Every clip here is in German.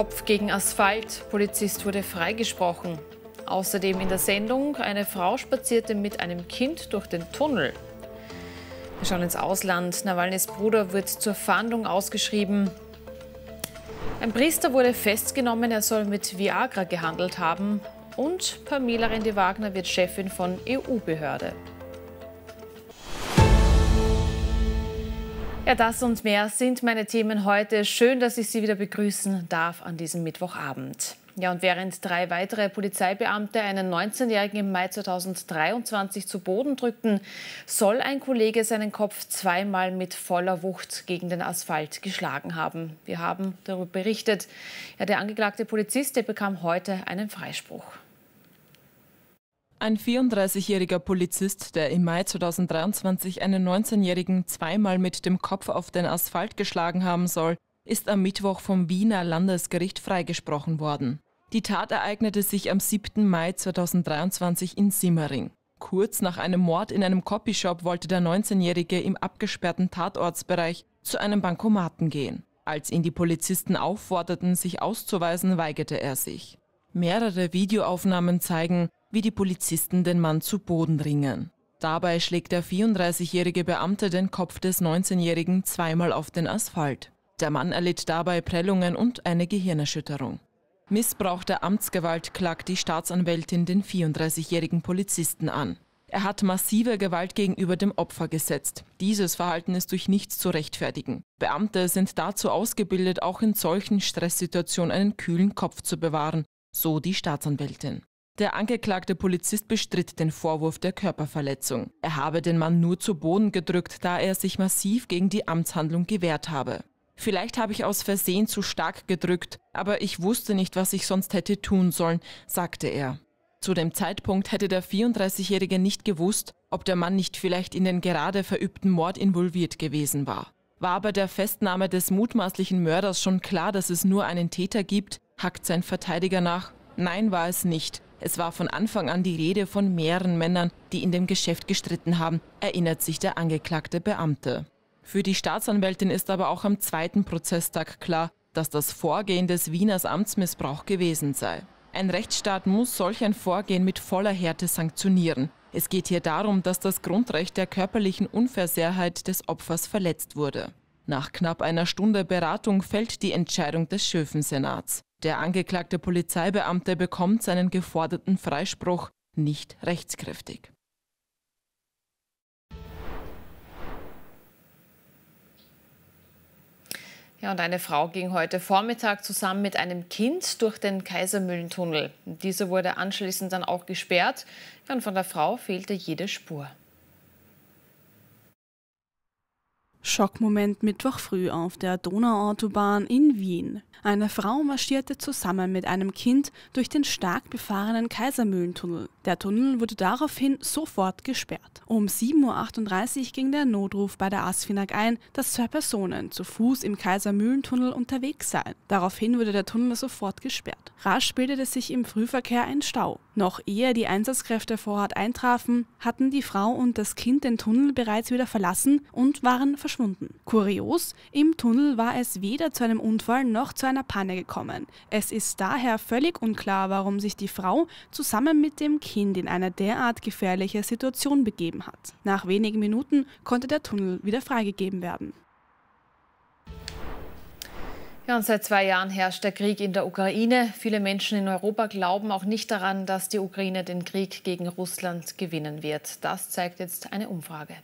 Kopf gegen Asphalt. Polizist wurde freigesprochen. Außerdem in der Sendung, eine Frau spazierte mit einem Kind durch den Tunnel. Wir schauen ins Ausland. Nawalnys Bruder wird zur Fahndung ausgeschrieben. Ein Priester wurde festgenommen, er soll mit Viagra gehandelt haben. Und Pamela Rendi-Wagner wird Chefin von EU-Behörde. Ja, das und mehr sind meine Themen heute. Schön, dass ich Sie wieder begrüßen darf an diesem Mittwochabend. Ja, und während drei weitere Polizeibeamte einen 19-Jährigen im Mai 2023 zu Boden drückten, soll ein Kollege seinen Kopf zweimal mit voller Wucht gegen den Asphalt geschlagen haben. Wir haben darüber berichtet. Ja, der angeklagte Polizist der bekam heute einen Freispruch. Ein 34-jähriger Polizist, der im Mai 2023 einen 19-jährigen zweimal mit dem Kopf auf den Asphalt geschlagen haben soll, ist am Mittwoch vom Wiener Landesgericht freigesprochen worden. Die Tat ereignete sich am 7. Mai 2023 in Simmering. Kurz nach einem Mord in einem Copyshop wollte der 19-Jährige im abgesperrten Tatortsbereich zu einem Bankomaten gehen. Als ihn die Polizisten aufforderten, sich auszuweisen, weigerte er sich. Mehrere Videoaufnahmen zeigen, wie die Polizisten den Mann zu Boden ringen. Dabei schlägt der 34-jährige Beamte den Kopf des 19-jährigen zweimal auf den Asphalt. Der Mann erlitt dabei Prellungen und eine Gehirnerschütterung. Missbrauch der Amtsgewalt klagt die Staatsanwältin den 34-jährigen Polizisten an. Er hat massive Gewalt gegenüber dem Opfer gesetzt. Dieses Verhalten ist durch nichts zu rechtfertigen. Beamte sind dazu ausgebildet, auch in solchen Stresssituationen einen kühlen Kopf zu bewahren, so die Staatsanwältin. Der angeklagte Polizist bestritt den Vorwurf der Körperverletzung. Er habe den Mann nur zu Boden gedrückt, da er sich massiv gegen die Amtshandlung gewehrt habe. Vielleicht habe ich aus Versehen zu stark gedrückt, aber ich wusste nicht, was ich sonst hätte tun sollen, sagte er. Zu dem Zeitpunkt hätte der 34-Jährige nicht gewusst, ob der Mann nicht vielleicht in den gerade verübten Mord involviert gewesen war. War aber der Festnahme des mutmaßlichen Mörders schon klar, dass es nur einen Täter gibt, hackt sein Verteidiger nach. Nein, war es nicht. Es war von Anfang an die Rede von mehreren Männern, die in dem Geschäft gestritten haben, erinnert sich der angeklagte Beamte. Für die Staatsanwältin ist aber auch am zweiten Prozesstag klar, dass das Vorgehen des Wieners Amtsmissbrauch gewesen sei. Ein Rechtsstaat muss solch ein Vorgehen mit voller Härte sanktionieren. Es geht hier darum, dass das Grundrecht der körperlichen Unversehrheit des Opfers verletzt wurde. Nach knapp einer Stunde Beratung fällt die Entscheidung des Schöfensenats. Der angeklagte Polizeibeamte bekommt seinen geforderten Freispruch nicht rechtskräftig. Ja, und eine Frau ging heute Vormittag zusammen mit einem Kind durch den Kaisermühlentunnel. Diese wurde anschließend dann auch gesperrt. und von der Frau fehlte jede Spur. Schockmoment Mittwoch früh auf der Donauautobahn in Wien. Eine Frau marschierte zusammen mit einem Kind durch den stark befahrenen Kaisermühlentunnel. Der Tunnel wurde daraufhin sofort gesperrt. Um 7.38 Uhr ging der Notruf bei der ASFINAG ein, dass zwei Personen zu Fuß im Kaisermühlentunnel unterwegs seien. Daraufhin wurde der Tunnel sofort gesperrt. Rasch bildete sich im Frühverkehr ein Stau. Noch ehe die Einsatzkräfte vor Ort eintrafen, hatten die Frau und das Kind den Tunnel bereits wieder verlassen und waren verschwunden verschwunden. Kurios, im Tunnel war es weder zu einem Unfall noch zu einer Panne gekommen. Es ist daher völlig unklar, warum sich die Frau zusammen mit dem Kind in eine derart gefährliche Situation begeben hat. Nach wenigen Minuten konnte der Tunnel wieder freigegeben werden. Ja, und seit zwei Jahren herrscht der Krieg in der Ukraine. Viele Menschen in Europa glauben auch nicht daran, dass die Ukraine den Krieg gegen Russland gewinnen wird. Das zeigt jetzt eine Umfrage.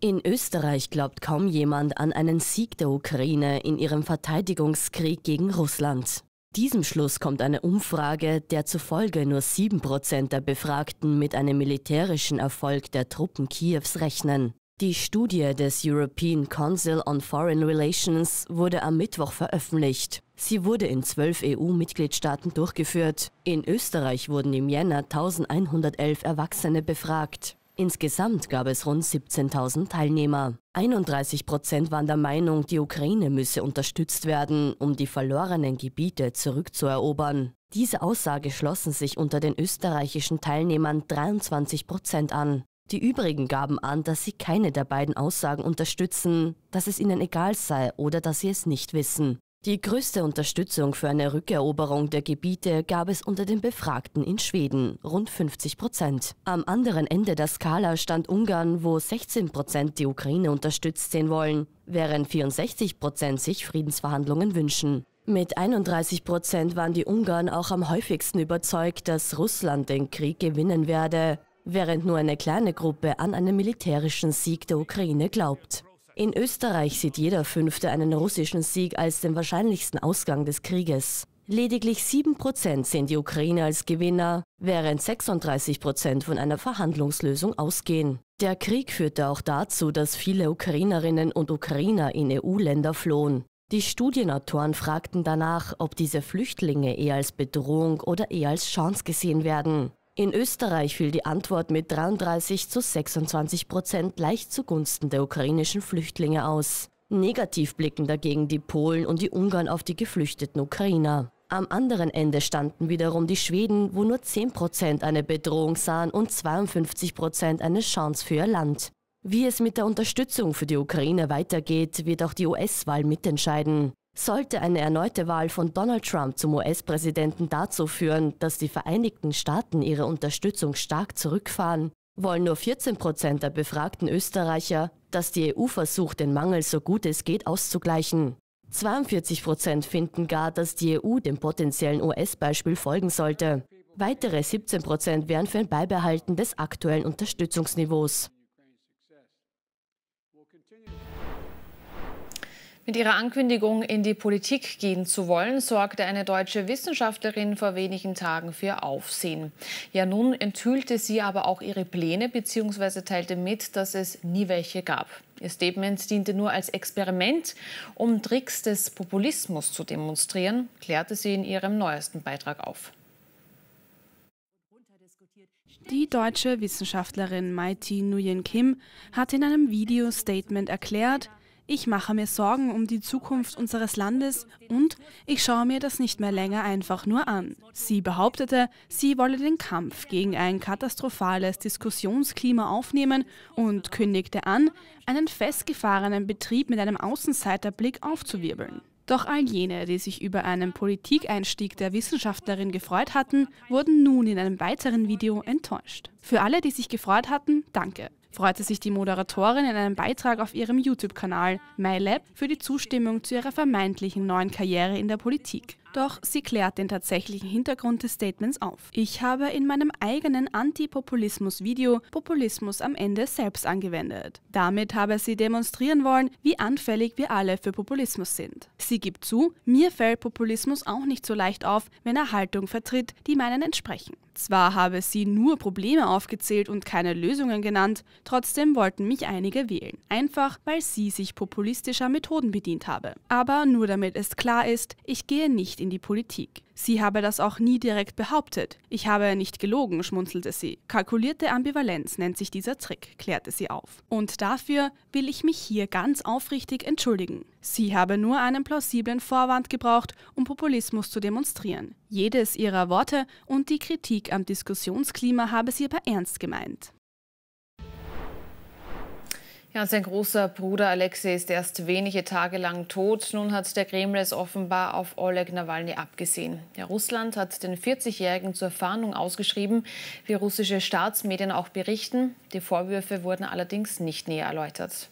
In Österreich glaubt kaum jemand an einen Sieg der Ukraine in ihrem Verteidigungskrieg gegen Russland. Diesem Schluss kommt eine Umfrage, der zufolge nur 7% der Befragten mit einem militärischen Erfolg der Truppen Kiews rechnen. Die Studie des European Council on Foreign Relations wurde am Mittwoch veröffentlicht. Sie wurde in zwölf EU-Mitgliedstaaten durchgeführt. In Österreich wurden im Jänner 1111 Erwachsene befragt. Insgesamt gab es rund 17.000 Teilnehmer. 31 Prozent waren der Meinung, die Ukraine müsse unterstützt werden, um die verlorenen Gebiete zurückzuerobern. Diese Aussage schlossen sich unter den österreichischen Teilnehmern 23 Prozent an. Die übrigen gaben an, dass sie keine der beiden Aussagen unterstützen, dass es ihnen egal sei oder dass sie es nicht wissen. Die größte Unterstützung für eine Rückeroberung der Gebiete gab es unter den Befragten in Schweden, rund 50 Prozent. Am anderen Ende der Skala stand Ungarn, wo 16 Prozent die Ukraine unterstützt sehen wollen, während 64 Prozent sich Friedensverhandlungen wünschen. Mit 31 Prozent waren die Ungarn auch am häufigsten überzeugt, dass Russland den Krieg gewinnen werde, während nur eine kleine Gruppe an einen militärischen Sieg der Ukraine glaubt. In Österreich sieht jeder Fünfte einen russischen Sieg als den wahrscheinlichsten Ausgang des Krieges. Lediglich 7% sehen die Ukraine als Gewinner, während 36% von einer Verhandlungslösung ausgehen. Der Krieg führte auch dazu, dass viele Ukrainerinnen und Ukrainer in EU-Länder flohen. Die Studienautoren fragten danach, ob diese Flüchtlinge eher als Bedrohung oder eher als Chance gesehen werden. In Österreich fiel die Antwort mit 33 zu 26 Prozent leicht zugunsten der ukrainischen Flüchtlinge aus. Negativ blicken dagegen die Polen und die Ungarn auf die geflüchteten Ukrainer. Am anderen Ende standen wiederum die Schweden, wo nur 10 Prozent eine Bedrohung sahen und 52 Prozent eine Chance für ihr Land. Wie es mit der Unterstützung für die Ukraine weitergeht, wird auch die US-Wahl mitentscheiden. Sollte eine erneute Wahl von Donald Trump zum US-Präsidenten dazu führen, dass die Vereinigten Staaten ihre Unterstützung stark zurückfahren, wollen nur 14 Prozent der befragten Österreicher, dass die EU versucht, den Mangel so gut es geht auszugleichen. 42 Prozent finden gar, dass die EU dem potenziellen US-Beispiel folgen sollte. Weitere 17 Prozent wären für ein Beibehalten des aktuellen Unterstützungsniveaus. Mit ihrer Ankündigung, in die Politik gehen zu wollen, sorgte eine deutsche Wissenschaftlerin vor wenigen Tagen für Aufsehen. Ja, nun enthüllte sie aber auch ihre Pläne bzw. teilte mit, dass es nie welche gab. Ihr Statement diente nur als Experiment, um Tricks des Populismus zu demonstrieren, klärte sie in ihrem neuesten Beitrag auf. Die deutsche Wissenschaftlerin Maiti Nguyen Kim hat in einem Video-Statement erklärt, ich mache mir Sorgen um die Zukunft unseres Landes und ich schaue mir das nicht mehr länger einfach nur an. Sie behauptete, sie wolle den Kampf gegen ein katastrophales Diskussionsklima aufnehmen und kündigte an, einen festgefahrenen Betrieb mit einem Außenseiterblick aufzuwirbeln. Doch all jene, die sich über einen Politikeinstieg der Wissenschaftlerin gefreut hatten, wurden nun in einem weiteren Video enttäuscht. Für alle, die sich gefreut hatten, danke freute sich die Moderatorin in einem Beitrag auf ihrem YouTube-Kanal MyLab für die Zustimmung zu ihrer vermeintlichen neuen Karriere in der Politik. Doch sie klärt den tatsächlichen Hintergrund des Statements auf. Ich habe in meinem eigenen Antipopulismus-Video Populismus am Ende selbst angewendet. Damit habe sie demonstrieren wollen, wie anfällig wir alle für Populismus sind. Sie gibt zu, mir fällt Populismus auch nicht so leicht auf, wenn er Haltung vertritt, die meinen entsprechen. Zwar habe sie nur Probleme aufgezählt und keine Lösungen genannt, trotzdem wollten mich einige wählen, einfach weil sie sich populistischer Methoden bedient habe. Aber nur damit es klar ist, ich gehe nicht nicht in die Politik. Sie habe das auch nie direkt behauptet. Ich habe nicht gelogen, schmunzelte sie. Kalkulierte Ambivalenz nennt sich dieser Trick, klärte sie auf. Und dafür will ich mich hier ganz aufrichtig entschuldigen. Sie habe nur einen plausiblen Vorwand gebraucht, um Populismus zu demonstrieren. Jedes ihrer Worte und die Kritik am Diskussionsklima habe sie aber ernst gemeint. Ja, sein großer Bruder Alexei ist erst wenige Tage lang tot. Nun hat der Kreml es offenbar auf Oleg Nawalny abgesehen. Ja, Russland hat den 40-Jährigen zur Fahndung ausgeschrieben, wie russische Staatsmedien auch berichten. Die Vorwürfe wurden allerdings nicht näher erläutert.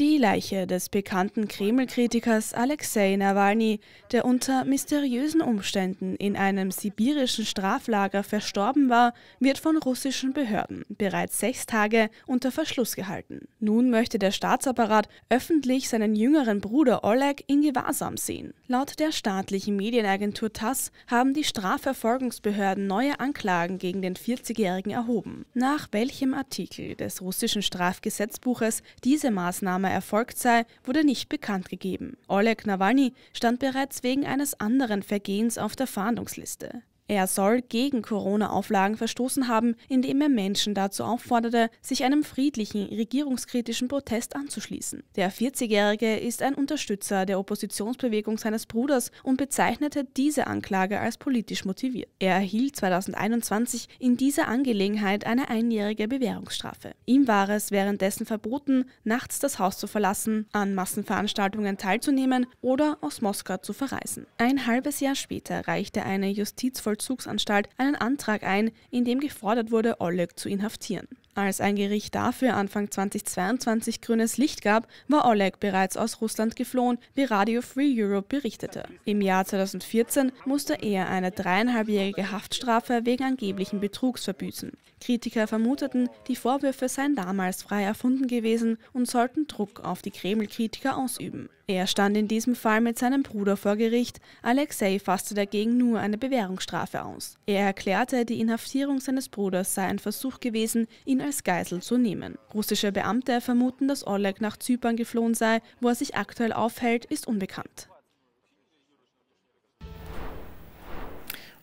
Die Leiche des bekannten Kreml-Kritikers Alexei Nawalny, der unter mysteriösen Umständen in einem sibirischen Straflager verstorben war, wird von russischen Behörden bereits sechs Tage unter Verschluss gehalten. Nun möchte der Staatsapparat öffentlich seinen jüngeren Bruder Oleg in Gewahrsam sehen. Laut der staatlichen Medienagentur TASS haben die Strafverfolgungsbehörden neue Anklagen gegen den 40-Jährigen erhoben. Nach welchem Artikel des russischen Strafgesetzbuches diese Maßnahmen wirksamer erfolgt sei, wurde nicht bekannt gegeben. Oleg Nawalny stand bereits wegen eines anderen Vergehens auf der Fahndungsliste. Er soll gegen Corona-Auflagen verstoßen haben, indem er Menschen dazu aufforderte, sich einem friedlichen, regierungskritischen Protest anzuschließen. Der 40-Jährige ist ein Unterstützer der Oppositionsbewegung seines Bruders und bezeichnete diese Anklage als politisch motiviert. Er erhielt 2021 in dieser Angelegenheit eine einjährige Bewährungsstrafe. Ihm war es währenddessen verboten, nachts das Haus zu verlassen, an Massenveranstaltungen teilzunehmen oder aus Moskau zu verreisen. Ein halbes Jahr später reichte eine Justizvollzugsanstalt Strafvollzugsanstalt einen Antrag ein, in dem gefordert wurde, Oleg zu inhaftieren. Als ein Gericht dafür Anfang 2022 grünes Licht gab, war Oleg bereits aus Russland geflohen, wie Radio Free Europe berichtete. Im Jahr 2014 musste er eine dreieinhalbjährige Haftstrafe wegen angeblichen Betrugs verbüßen. Kritiker vermuteten, die Vorwürfe seien damals frei erfunden gewesen und sollten Druck auf die Kreml-Kritiker ausüben. Er stand in diesem Fall mit seinem Bruder vor Gericht, Alexei fasste dagegen nur eine Bewährungsstrafe aus. Er erklärte, die Inhaftierung seines Bruders sei ein Versuch gewesen, ihn als Geisel zu nehmen. Russische Beamte vermuten, dass Oleg nach Zypern geflohen sei, wo er sich aktuell aufhält, ist unbekannt.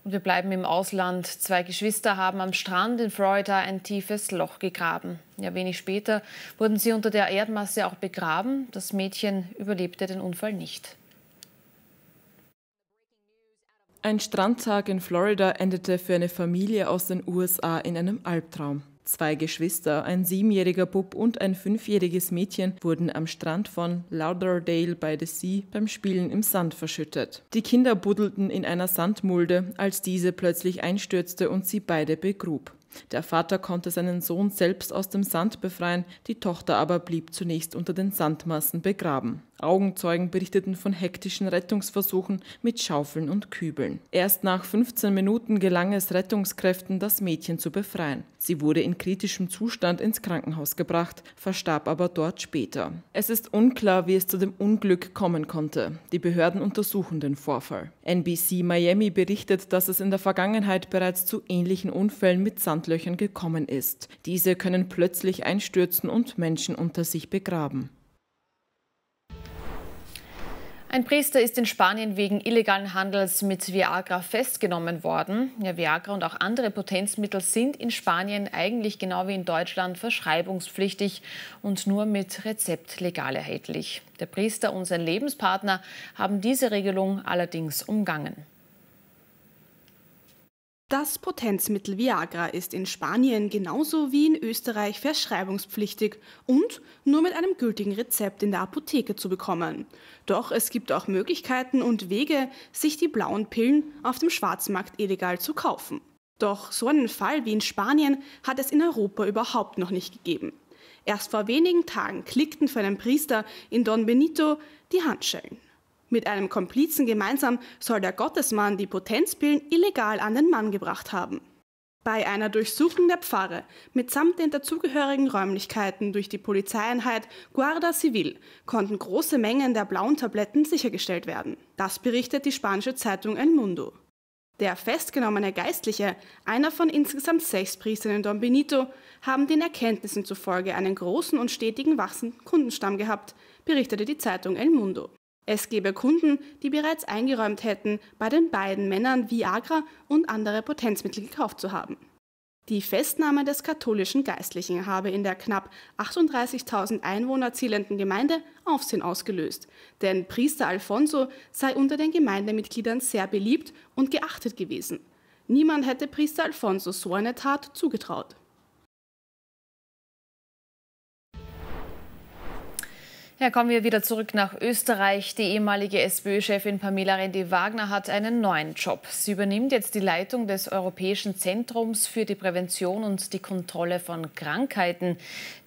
Und wir bleiben im Ausland. Zwei Geschwister haben am Strand in Florida ein tiefes Loch gegraben. Ja, wenig später wurden sie unter der Erdmasse auch begraben. Das Mädchen überlebte den Unfall nicht. Ein Strandtag in Florida endete für eine Familie aus den USA in einem Albtraum. Zwei Geschwister, ein siebenjähriger Bub und ein fünfjähriges Mädchen wurden am Strand von Lauderdale by the Sea beim Spielen im Sand verschüttet. Die Kinder buddelten in einer Sandmulde, als diese plötzlich einstürzte und sie beide begrub. Der Vater konnte seinen Sohn selbst aus dem Sand befreien, die Tochter aber blieb zunächst unter den Sandmassen begraben. Augenzeugen berichteten von hektischen Rettungsversuchen mit Schaufeln und Kübeln. Erst nach 15 Minuten gelang es Rettungskräften, das Mädchen zu befreien. Sie wurde in kritischem Zustand ins Krankenhaus gebracht, verstarb aber dort später. Es ist unklar, wie es zu dem Unglück kommen konnte. Die Behörden untersuchen den Vorfall. NBC Miami berichtet, dass es in der Vergangenheit bereits zu ähnlichen Unfällen mit Sandlöchern gekommen ist. Diese können plötzlich einstürzen und Menschen unter sich begraben. Ein Priester ist in Spanien wegen illegalen Handels mit Viagra festgenommen worden. Ja, Viagra und auch andere Potenzmittel sind in Spanien eigentlich genau wie in Deutschland verschreibungspflichtig und nur mit Rezept legal erhältlich. Der Priester und sein Lebenspartner haben diese Regelung allerdings umgangen. Das Potenzmittel Viagra ist in Spanien genauso wie in Österreich verschreibungspflichtig und nur mit einem gültigen Rezept in der Apotheke zu bekommen. Doch es gibt auch Möglichkeiten und Wege, sich die blauen Pillen auf dem Schwarzmarkt illegal zu kaufen. Doch so einen Fall wie in Spanien hat es in Europa überhaupt noch nicht gegeben. Erst vor wenigen Tagen klickten für einen Priester in Don Benito die Handschellen. Mit einem Komplizen gemeinsam soll der Gottesmann die Potenzpillen illegal an den Mann gebracht haben. Bei einer Durchsuchung der Pfarre mitsamt den dazugehörigen Räumlichkeiten durch die Polizeieinheit Guarda Civil konnten große Mengen der blauen Tabletten sichergestellt werden. Das berichtet die spanische Zeitung El Mundo. Der festgenommene Geistliche, einer von insgesamt sechs Priestern in Don Benito, haben den Erkenntnissen zufolge einen großen und stetigen wachsenden Kundenstamm gehabt, berichtete die Zeitung El Mundo. Es gebe Kunden, die bereits eingeräumt hätten, bei den beiden Männern Viagra und andere Potenzmittel gekauft zu haben. Die Festnahme des katholischen Geistlichen habe in der knapp 38.000 Einwohner zielenden Gemeinde Aufsehen ausgelöst, denn Priester Alfonso sei unter den Gemeindemitgliedern sehr beliebt und geachtet gewesen. Niemand hätte Priester Alfonso so eine Tat zugetraut. Ja, kommen wir wieder zurück nach Österreich. Die ehemalige SPÖ-Chefin Pamela Rendi-Wagner hat einen neuen Job. Sie übernimmt jetzt die Leitung des Europäischen Zentrums für die Prävention und die Kontrolle von Krankheiten.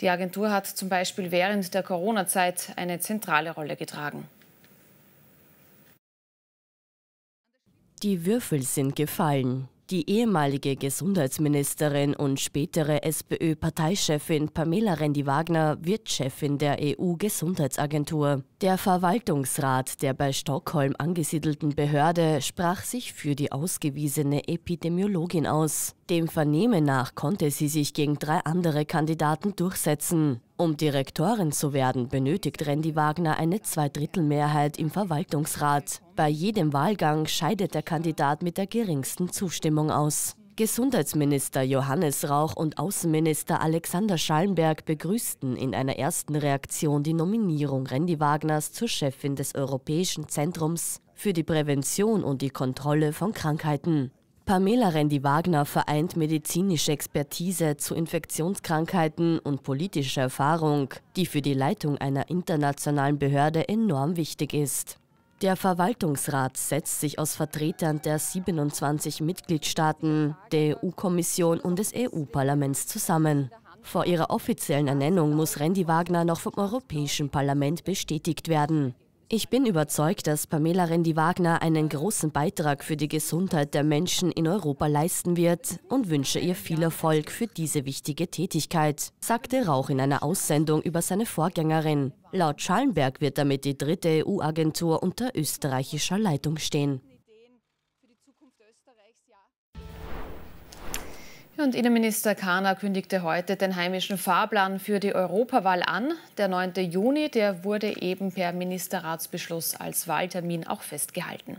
Die Agentur hat zum Beispiel während der Corona-Zeit eine zentrale Rolle getragen. Die Würfel sind gefallen. Die ehemalige Gesundheitsministerin und spätere SPÖ-Parteichefin Pamela Rendi-Wagner wird Chefin der EU-Gesundheitsagentur. Der Verwaltungsrat der bei Stockholm angesiedelten Behörde sprach sich für die ausgewiesene Epidemiologin aus. Dem Vernehmen nach konnte sie sich gegen drei andere Kandidaten durchsetzen. Um Direktorin zu werden, benötigt Randy Wagner eine Zweidrittelmehrheit im Verwaltungsrat. Bei jedem Wahlgang scheidet der Kandidat mit der geringsten Zustimmung aus. Gesundheitsminister Johannes Rauch und Außenminister Alexander Schallenberg begrüßten in einer ersten Reaktion die Nominierung Randy Wagners zur Chefin des Europäischen Zentrums für die Prävention und die Kontrolle von Krankheiten. Pamela Rendi-Wagner vereint medizinische Expertise zu Infektionskrankheiten und politische Erfahrung, die für die Leitung einer internationalen Behörde enorm wichtig ist. Der Verwaltungsrat setzt sich aus Vertretern der 27 Mitgliedstaaten, der EU-Kommission und des EU-Parlaments zusammen. Vor ihrer offiziellen Ernennung muss Rendi Wagner noch vom Europäischen Parlament bestätigt werden. Ich bin überzeugt, dass Pamela Rendi-Wagner einen großen Beitrag für die Gesundheit der Menschen in Europa leisten wird und wünsche ihr viel Erfolg für diese wichtige Tätigkeit, sagte Rauch in einer Aussendung über seine Vorgängerin. Laut Schallenberg wird damit die dritte EU-Agentur unter österreichischer Leitung stehen. Und Innenminister Kahner kündigte heute den heimischen Fahrplan für die Europawahl an. Der 9. Juni, der wurde eben per Ministerratsbeschluss als Wahltermin auch festgehalten.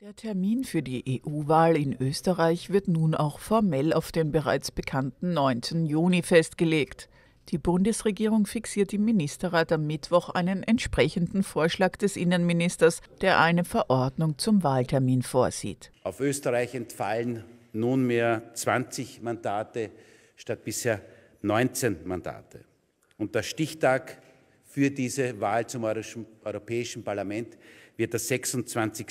Der Termin für die EU-Wahl in Österreich wird nun auch formell auf den bereits bekannten 9. Juni festgelegt. Die Bundesregierung fixiert im Ministerrat am Mittwoch einen entsprechenden Vorschlag des Innenministers, der eine Verordnung zum Wahltermin vorsieht. Auf Österreich entfallen nunmehr 20 Mandate statt bisher 19 Mandate. Und der Stichtag für diese Wahl zum Europäischen Parlament wird der 26.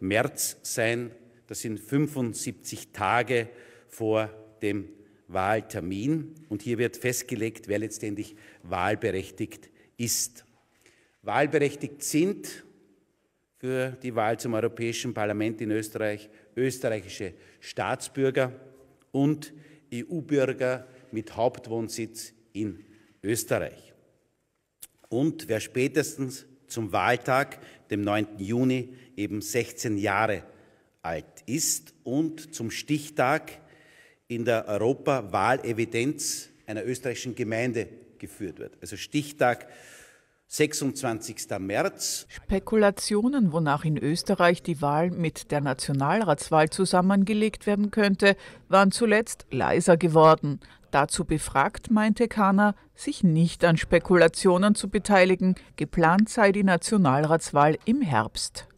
März sein. Das sind 75 Tage vor dem Wahltermin und hier wird festgelegt, wer letztendlich wahlberechtigt ist. Wahlberechtigt sind für die Wahl zum Europäischen Parlament in Österreich österreichische Staatsbürger und EU-Bürger mit Hauptwohnsitz in Österreich. Und wer spätestens zum Wahltag, dem 9. Juni, eben 16 Jahre alt ist und zum Stichtag in der Europawahlevidenz einer österreichischen Gemeinde geführt wird. Also Stichtag 26. März. Spekulationen, wonach in Österreich die Wahl mit der Nationalratswahl zusammengelegt werden könnte, waren zuletzt leiser geworden. Dazu befragt, meinte Kahner, sich nicht an Spekulationen zu beteiligen. Geplant sei die Nationalratswahl im Herbst.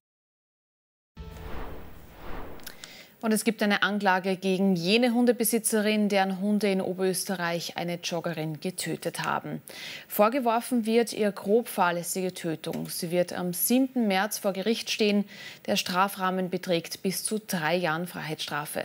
Und es gibt eine Anklage gegen jene Hundebesitzerin, deren Hunde in Oberösterreich eine Joggerin getötet haben. Vorgeworfen wird ihr grob fahrlässige Tötung. Sie wird am 7. März vor Gericht stehen. Der Strafrahmen beträgt bis zu drei Jahren Freiheitsstrafe.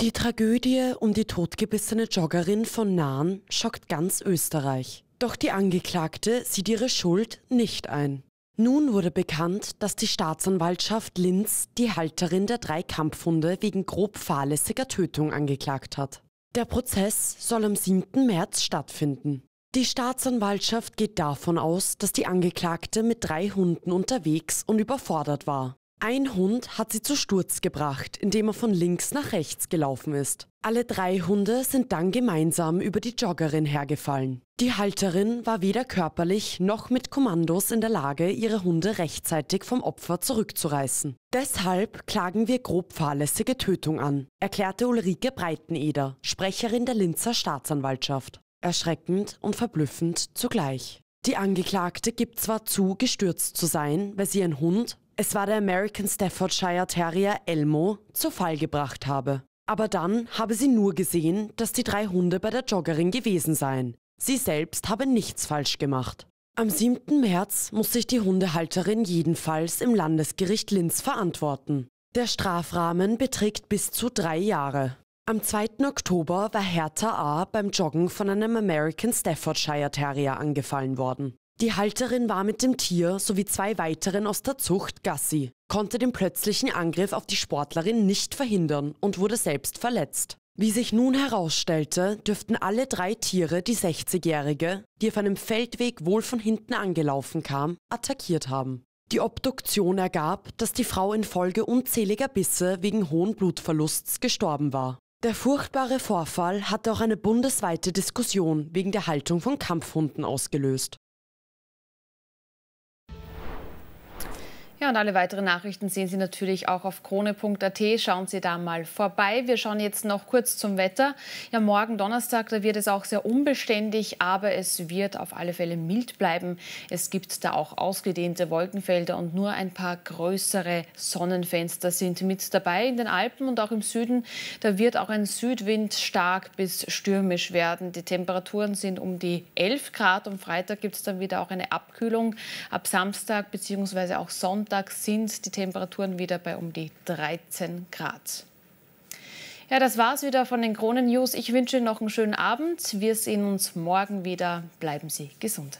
Die Tragödie um die totgebissene Joggerin von Nahen schockt ganz Österreich. Doch die Angeklagte sieht ihre Schuld nicht ein. Nun wurde bekannt, dass die Staatsanwaltschaft Linz die Halterin der drei Kampfhunde wegen grob fahrlässiger Tötung angeklagt hat. Der Prozess soll am 7. März stattfinden. Die Staatsanwaltschaft geht davon aus, dass die Angeklagte mit drei Hunden unterwegs und überfordert war. Ein Hund hat sie zu Sturz gebracht, indem er von links nach rechts gelaufen ist. Alle drei Hunde sind dann gemeinsam über die Joggerin hergefallen. Die Halterin war weder körperlich noch mit Kommandos in der Lage, ihre Hunde rechtzeitig vom Opfer zurückzureißen. Deshalb klagen wir grob fahrlässige Tötung an, erklärte Ulrike Breiteneder, Sprecherin der Linzer Staatsanwaltschaft. Erschreckend und verblüffend zugleich. Die Angeklagte gibt zwar zu, gestürzt zu sein, weil sie ein Hund es war der American Staffordshire Terrier Elmo, zu Fall gebracht habe. Aber dann habe sie nur gesehen, dass die drei Hunde bei der Joggerin gewesen seien. Sie selbst habe nichts falsch gemacht. Am 7. März muss sich die Hundehalterin jedenfalls im Landesgericht Linz verantworten. Der Strafrahmen beträgt bis zu drei Jahre. Am 2. Oktober war Hertha A. beim Joggen von einem American Staffordshire Terrier angefallen worden. Die Halterin war mit dem Tier sowie zwei weiteren aus der Zucht Gassi, konnte den plötzlichen Angriff auf die Sportlerin nicht verhindern und wurde selbst verletzt. Wie sich nun herausstellte, dürften alle drei Tiere die 60-Jährige, die auf einem Feldweg wohl von hinten angelaufen kam, attackiert haben. Die Obduktion ergab, dass die Frau infolge unzähliger Bisse wegen hohen Blutverlusts gestorben war. Der furchtbare Vorfall hatte auch eine bundesweite Diskussion wegen der Haltung von Kampfhunden ausgelöst. Ja, und alle weiteren Nachrichten sehen Sie natürlich auch auf krone.at. Schauen Sie da mal vorbei. Wir schauen jetzt noch kurz zum Wetter. Ja, morgen Donnerstag, da wird es auch sehr unbeständig, aber es wird auf alle Fälle mild bleiben. Es gibt da auch ausgedehnte Wolkenfelder und nur ein paar größere Sonnenfenster sind mit dabei. In den Alpen und auch im Süden, da wird auch ein Südwind stark bis stürmisch werden. Die Temperaturen sind um die 11 Grad. Am Freitag gibt es dann wieder auch eine Abkühlung. Ab Samstag bzw. auch Sonntag Sonntag sind die Temperaturen wieder bei um die 13 Grad. Ja, das war's wieder von den Kronen News. Ich wünsche Ihnen noch einen schönen Abend. Wir sehen uns morgen wieder. Bleiben Sie gesund.